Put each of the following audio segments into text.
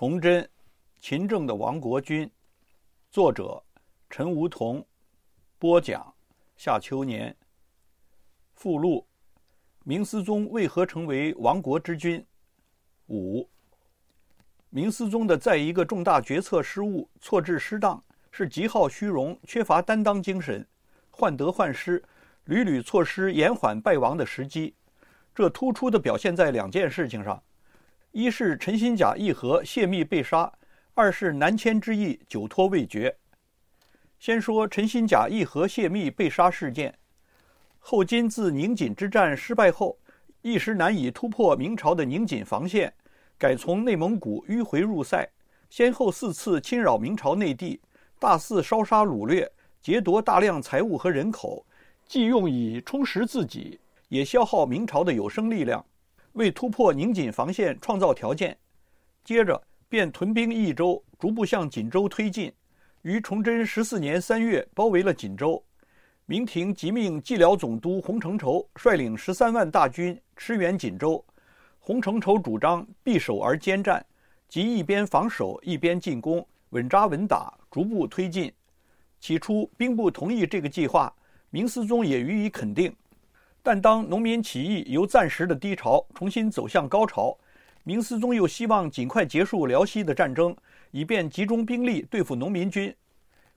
崇祯，勤政的亡国君，作者陈梧桐，播讲夏秋年。附录：明思宗为何成为亡国之君？五。明思宗的在一个重大决策失误错置失当，是极好虚荣，缺乏担当精神，患得患失，屡屡错失延缓败亡的时机。这突出的表现在两件事情上。一是陈新甲议和泄密被杀，二是南迁之役久拖未决。先说陈新甲议和泄密被杀事件。后金自宁锦之战失败后，一时难以突破明朝的宁锦防线，改从内蒙古迂回入塞，先后四次侵扰明朝内地，大肆烧杀掳掠，劫夺大量财物和人口，既用以充实自己，也消耗明朝的有生力量。为突破宁锦防线创造条件，接着便屯兵益州，逐步向锦州推进。于崇祯十四年三月包围了锦州，明廷即命蓟辽总督洪承畴率领十三万大军驰援锦州。洪承畴主张必守而坚战，即一边防守一边进攻，稳扎稳打，逐步推进。起初兵部同意这个计划，明思宗也予以肯定。但当农民起义由暂时的低潮重新走向高潮，明思宗又希望尽快结束辽西的战争，以便集中兵力对付农民军。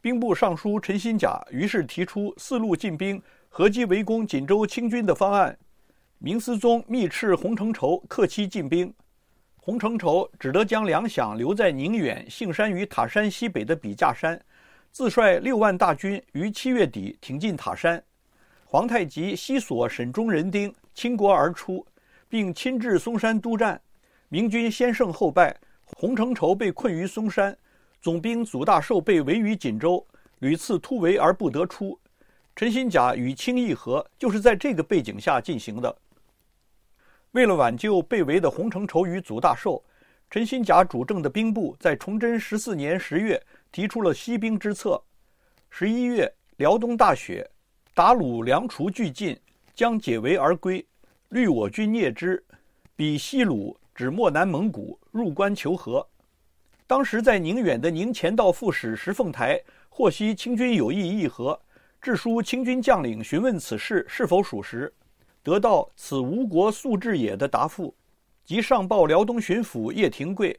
兵部尚书陈新甲于是提出四路进兵，合击围攻锦州清军的方案。明思宗密斥洪承畴克期进兵，洪承畴只得将粮饷留在宁远、杏山与塔山西北的笔架山，自率六万大军于七月底挺进塔山。皇太极西索沈中人丁倾国而出，并亲至嵩山督战。明军先胜后败，洪承畴被困于嵩山，总兵祖大寿被围于锦州，屡次突围而不得出。陈新甲与清议和，就是在这个背景下进行的。为了挽救被围的洪承畴与祖大寿，陈新甲主政的兵部在崇祯十四年十月提出了西兵之策。十一月，辽东大雪。达鲁梁、楚俱进，将解围而归，虑我军蹑之。彼西鲁指漠南蒙古入关求和。当时在宁远的宁前道副使石凤台获悉清军有意议和，致书清军将领询问此事是否属实，得到“此吴国素志也”的答复，即上报辽东巡抚叶廷贵。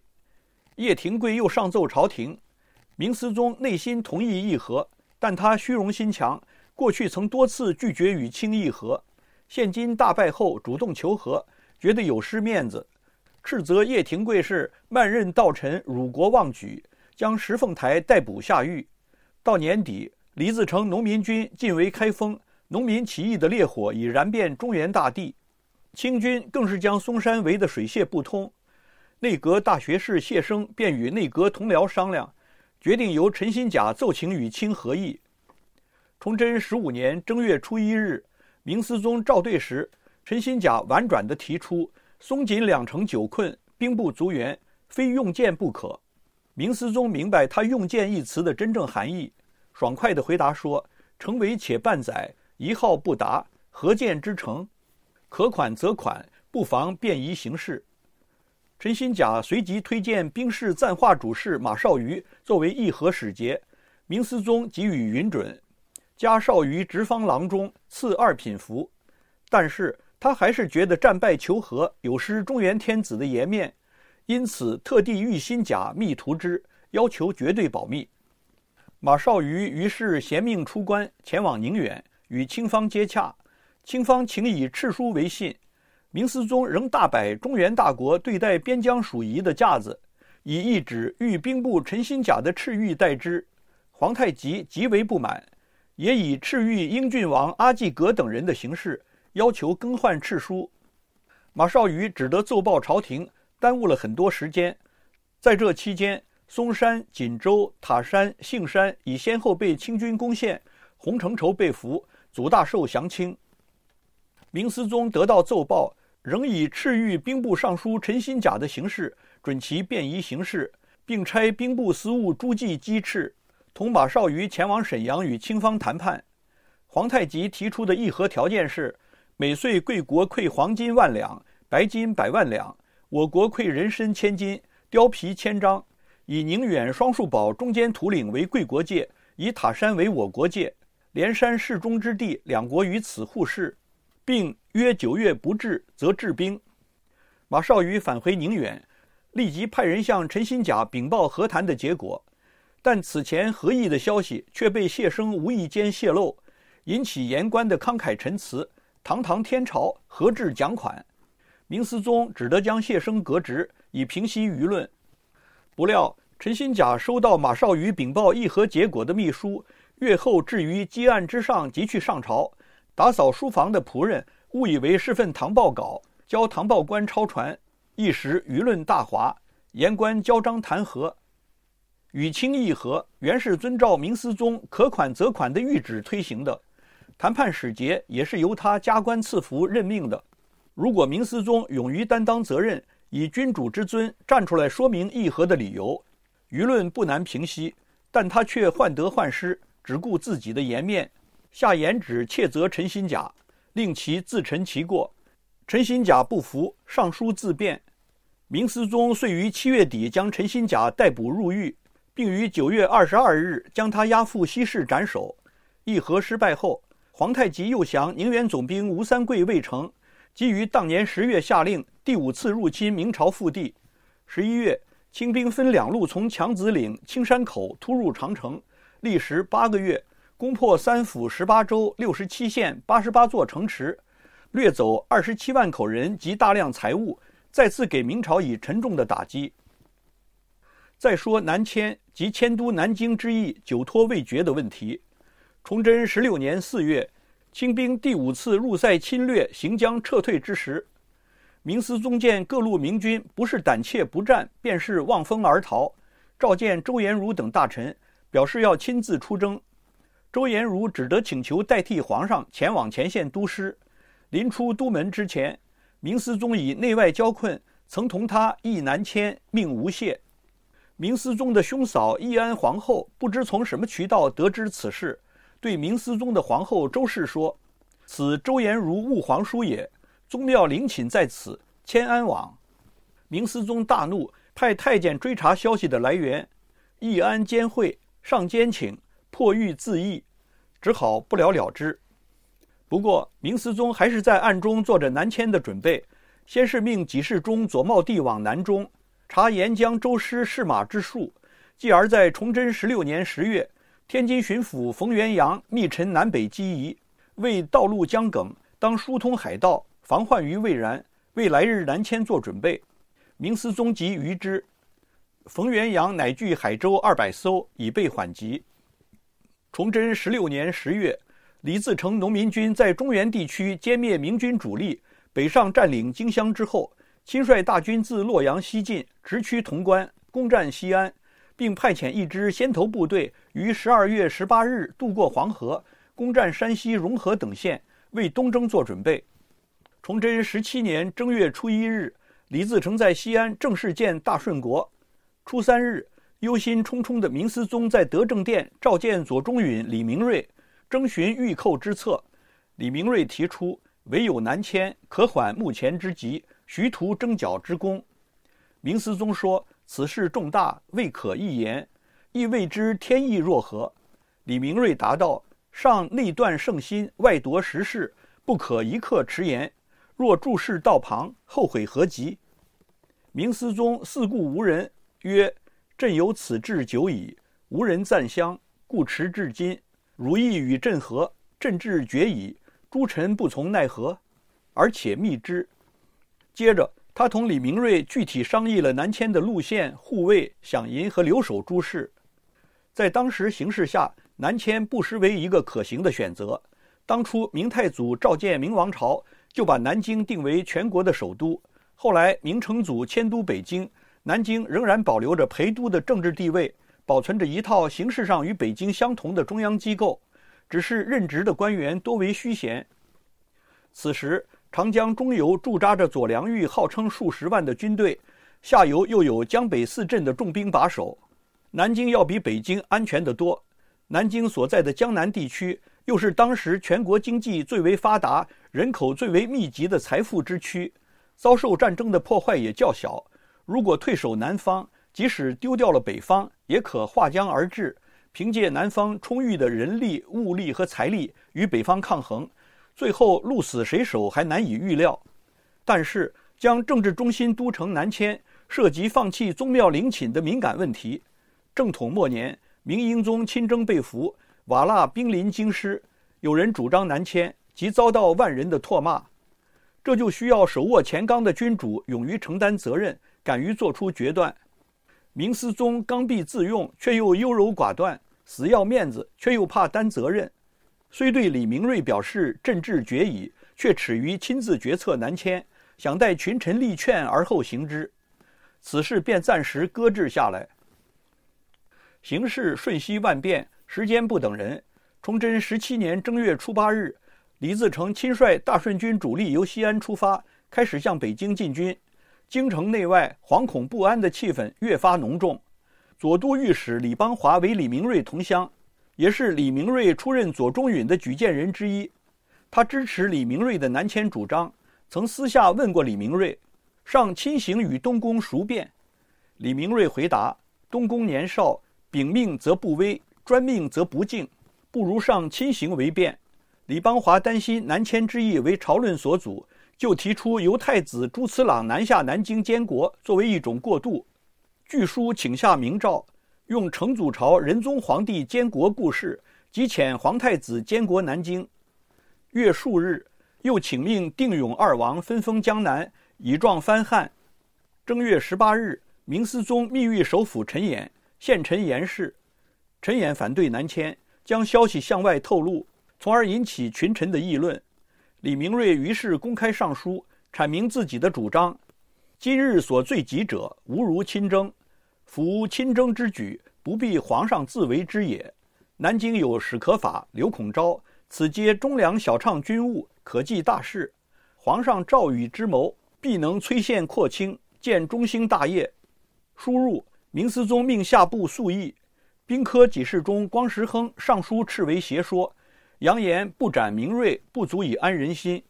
叶廷贵又上奏朝廷。明思宗内心同意议和，但他虚荣心强。过去曾多次拒绝与清议和，现今大败后主动求和，觉得有失面子，斥责叶廷贵是慢任道臣、辱国妄举，将石凤台逮捕下狱。到年底，李自成农民军进围开封，农民起义的烈火已燃遍中原大地，清军更是将嵩山围得水泄不通。内阁大学士谢生便与内阁同僚商量，决定由陈新甲奏请与清和议。崇祯十五年正月初一日，明思宗召对时，陈新甲婉转的提出：“松锦两城久困，兵不足援，非用剑不可。”明思宗明白他“用剑”一词的真正含义，爽快的回答说：“城围且半载，一号不达，何剑之城？可款则款，不妨便宜行事。”陈新甲随即推荐兵士赞化主事马绍瑜作为议和使节，明思宗给予允准。加少于直方郎中，赐二品符。但是他还是觉得战败求和有失中原天子的颜面，因此特地御心甲密图之，要求绝对保密。马少于于是衔命出关，前往宁远与清方接洽。清方请以敕书为信，明思宗仍大摆中原大国对待边疆属夷的架子，以一纸御兵部陈新甲的敕谕代之。皇太极极为不满。也以敕谕英郡王阿济格等人的形式要求更换敕书，马绍愉只得奏报朝廷，耽误了很多时间。在这期间，嵩山、锦州、塔山、杏山已先后被清军攻陷，洪承畴被俘，祖大寿降清。明思宗得到奏报，仍以赤玉兵部尚书陈新甲的形式准其便宜行事，并差兵部司务朱济机敕。同马绍瑜前往沈阳与清方谈判。皇太极提出的议和条件是：每岁贵国馈黄金万两、白金百万两，我国馈人参千斤、貂皮千张。以宁远双树堡中间土岭为贵国界，以塔山为我国界，连山市中之地，两国于此互市，并约九月不至则致兵。马绍瑜返回宁远，立即派人向陈新甲禀报和谈的结果。但此前何议的消息却被谢生无意间泄露，引起言官的慷慨陈词。堂堂天朝何至讲款？明思宗只得将谢生革职，以平息舆论。不料陈新甲收到马绍宇禀报议和结果的秘书，阅后置于积案之上即去上朝。打扫书房的仆人误以为是份唐报稿，交唐报官抄传，一时舆论大哗，言官交章弹劾。与清议和原是遵照明思宗可款则款的谕旨推行的，谈判使节也是由他加官赐福任命的。如果明思宗勇于担当责任，以君主之尊站出来说明议和的理由，舆论不难平息。但他却患得患失，只顾自己的颜面，下严旨窃责陈新甲，令其自陈其过。陈新甲不服，上书自辩。明思宗遂于七月底将陈新甲逮捕入狱。并于九月二十二日将他押赴西市斩首。议和失败后，皇太极又降宁远总兵吴三桂未成，即于当年十月下令第五次入侵明朝腹地。十一月，清兵分两路从墙子岭、青山口突入长城，历时八个月，攻破三府十八州六十七县八十八座城池，掠走二十七万口人及大量财物，再次给明朝以沉重的打击。再说南迁。及迁都南京之意久拖未决的问题。崇祯十六年四月，清兵第五次入塞侵略，行将撤退之时，明思宗见各路明军不是胆怯不战，便是望风而逃，召见周延儒等大臣，表示要亲自出征。周延儒只得请求代替皇上前往前线督师。临出都门之前，明思宗以内外交困，曾同他议南迁，命吴谢。明思宗的兄嫂义安皇后不知从什么渠道得知此事，对明思宗的皇后周氏说：“此周延儒误皇叔也。”宗庙陵寝在此，迁安往。明思宗大怒，派太监追查消息的来源。义安监会上监请，破狱自缢，只好不了了之。不过，明思宗还是在暗中做着南迁的准备，先是命几世中左茂帝往南中。查沿江舟师视马之术，继而在崇祯十六年十月，天津巡抚冯元阳密陈南北迁夷，为道路江梗当疏通海道，防患于未然，为来日南迁做准备。明思宗即谕之，冯元阳乃距海州二百艘，以备缓急。崇祯十六年十月，李自成农民军在中原地区歼灭明军主力，北上占领荆襄之后。亲率大军自洛阳西进，直趋潼关，攻占西安，并派遣一支先头部队于十二月十八日渡过黄河，攻占山西融合等县，为东征做准备。崇祯十七年正月初一日，李自成在西安正式建大顺国。初三日，忧心忡忡的明思宗在德政殿召见左中允李明瑞，征询御寇之策。李明瑞提出，唯有南迁，可缓目前之急。徐图征剿之功，明思宗说此事重大，未可一言，亦未知天意若何。李明瑞答道：“上内断圣心，外夺时势，不可一刻迟延。若注视道旁，后悔何及？”明思宗四顾无人，曰：“朕有此志久矣，无人赞相，故持至今。汝亦与朕合，朕志决矣。诸臣不从，奈何？而且密之。”接着，他同李明瑞具体商议了南迁的路线、护卫、饷银和留守诸事。在当时形势下，南迁不失为一个可行的选择。当初明太祖召建明王朝，就把南京定为全国的首都。后来明成祖迁都北京，南京仍然保留着陪都的政治地位，保存着一套形式上与北京相同的中央机构，只是任职的官员多为虚衔。此时。长江中游驻扎着左良玉号称数十万的军队，下游又有江北四镇的重兵把守，南京要比北京安全得多。南京所在的江南地区，又是当时全国经济最为发达、人口最为密集的财富之区，遭受战争的破坏也较小。如果退守南方，即使丢掉了北方，也可划江而治，凭借南方充裕的人力、物力和财力，与北方抗衡。最后鹿死谁手还难以预料，但是将政治中心都城南迁涉及放弃宗庙陵寝的敏感问题。正统末年，明英宗亲征被俘，瓦剌兵临京师，有人主张南迁，即遭到万人的唾骂。这就需要手握钱纲的君主勇于承担责任，敢于做出决断。明思宗刚愎自用，却又优柔寡断，死要面子，却又怕担责任。虽对李明瑞表示“朕志决矣”，却耻于亲自决策南迁，想待群臣力劝而后行之，此事便暂时搁置下来。形势瞬息万变，时间不等人。崇祯十七年正月初八日，李自成亲率大顺军主力由西安出发，开始向北京进军。京城内外惶恐不安的气氛越发浓重。左都御史李邦华为李明瑞同乡。也是李明瑞出任左中允的举荐人之一，他支持李明瑞的南迁主张，曾私下问过李明瑞：“上亲行与东宫孰便？”李明瑞回答：“东宫年少，秉命则不威，专命则不敬，不如上亲行为便。”李邦华担心南迁之意为朝论所阻，就提出由太子朱慈朗南下南京监国，作为一种过渡。据书请下明诏。用成祖朝仁宗皇帝监国故事，即遣皇太子监国南京。月数日，又请命定、永二王分封江南，以壮藩汉。正月十八日，明思宗密谕首辅陈演，现陈言事。陈演反对南迁，将消息向外透露，从而引起群臣的议论。李明睿于是公开上书，阐明自己的主张：今日所最急者，无如亲征。夫亲征之举，不必皇上自为之也。南京有史可法、刘孔昭，此皆忠良，小畅军务，可计大事。皇上诏羽之谋，必能摧献扩清，建中兴大业。书入，明思宗命下部速议。兵科给事中光时亨上书斥为邪说，扬言不斩明锐，不足以安人心。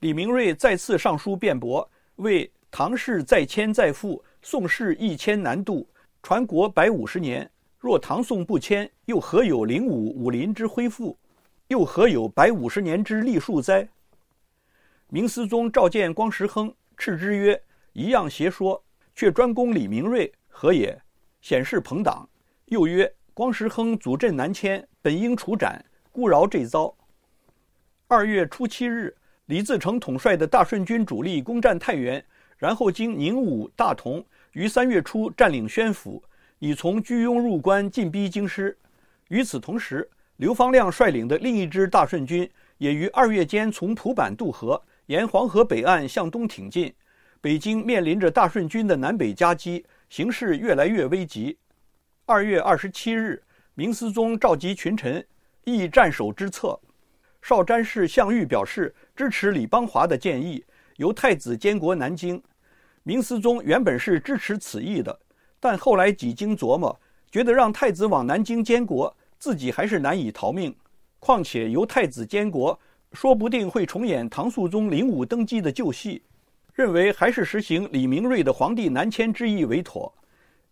李明睿再次上书辩驳，为唐氏再迁再复。宋氏一迁难渡，传国百五十年。若唐宋不迁，又何有灵武、武林之恢复？又何有百五十年之历数哉？明思宗召见光时亨，斥之曰：“一样邪说，却专攻李明瑞，何也？显示朋党。”又曰：“光时亨阻阵南迁，本应处斩，故饶这遭。”二月初七日，李自成统帅的大顺军主力攻占太原，然后经宁武、大同。于三月初占领宣府，已从居庸入关，进逼京师。与此同时，刘方亮率领的另一支大顺军也于二月间从蒲坂渡河，沿黄河北岸向东挺进。北京面临着大顺军的南北夹击，形势越来越危急。二月二十七日，明思宗召集群臣议战守之策。少詹事项羽表示支持李邦华的建议，由太子监国南京。明思宗原本是支持此意的，但后来几经琢磨，觉得让太子往南京监国，自己还是难以逃命。况且由太子监国，说不定会重演唐肃宗灵武登基的旧戏，认为还是实行李明瑞的皇帝南迁之意为妥。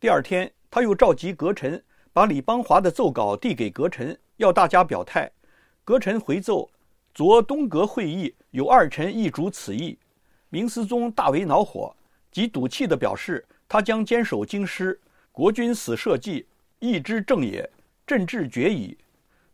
第二天，他又召集阁臣，把李邦华的奏稿递给阁臣，要大家表态。阁臣回奏：昨东阁会议，有二臣议主此意。明思宗大为恼火。即赌气地表示，他将坚守京师，国君死社稷，义之正也，朕志决矣。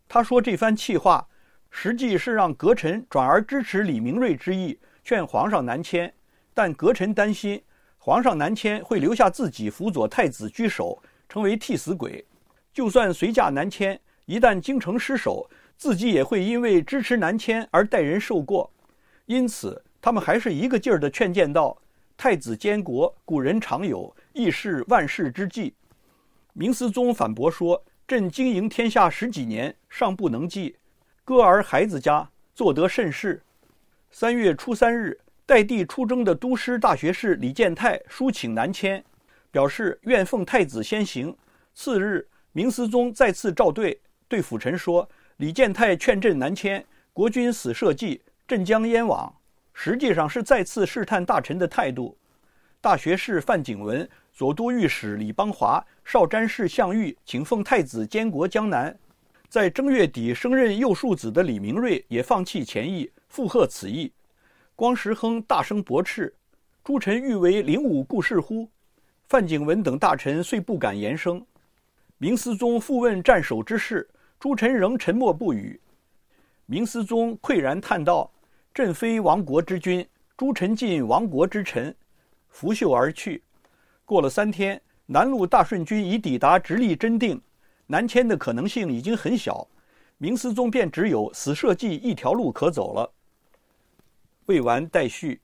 他说这番气话，实际是让阁臣转而支持李明瑞之意，劝皇上南迁。但阁臣担心，皇上南迁会留下自己辅佐太子居首，成为替死鬼。就算随驾南迁，一旦京城失守，自己也会因为支持南迁而代人受过。因此，他们还是一个劲儿地劝谏道。太子监国，古人常有，亦是万世之计。明思宗反驳说：“朕经营天下十几年，尚不能继，歌儿孩子家，做得甚是。”三月初三日，代帝出征的都师大学士李建泰书请南迁，表示愿奉太子先行。次日，明思宗再次召对，对辅臣说：“李建泰劝朕南迁，国君死社稷，朕将燕往？”实际上是再次试探大臣的态度。大学士范景文、左都御史李邦华、少詹事项煜请奉太子监国江南。在正月底升任右庶子的李明瑞也放弃前议，附和此意。光时亨大声驳斥：“诸臣欲为灵武故事乎？”范景文等大臣遂不敢言声。明思宗复问战守之事，诸臣仍沉默不语。明思宗喟然叹道。朕非亡国之君，诸臣尽亡国之臣，拂袖而去。过了三天，南路大顺军已抵达直隶真定，南迁的可能性已经很小，明思宗便只有死社稷一条路可走了。未完待续。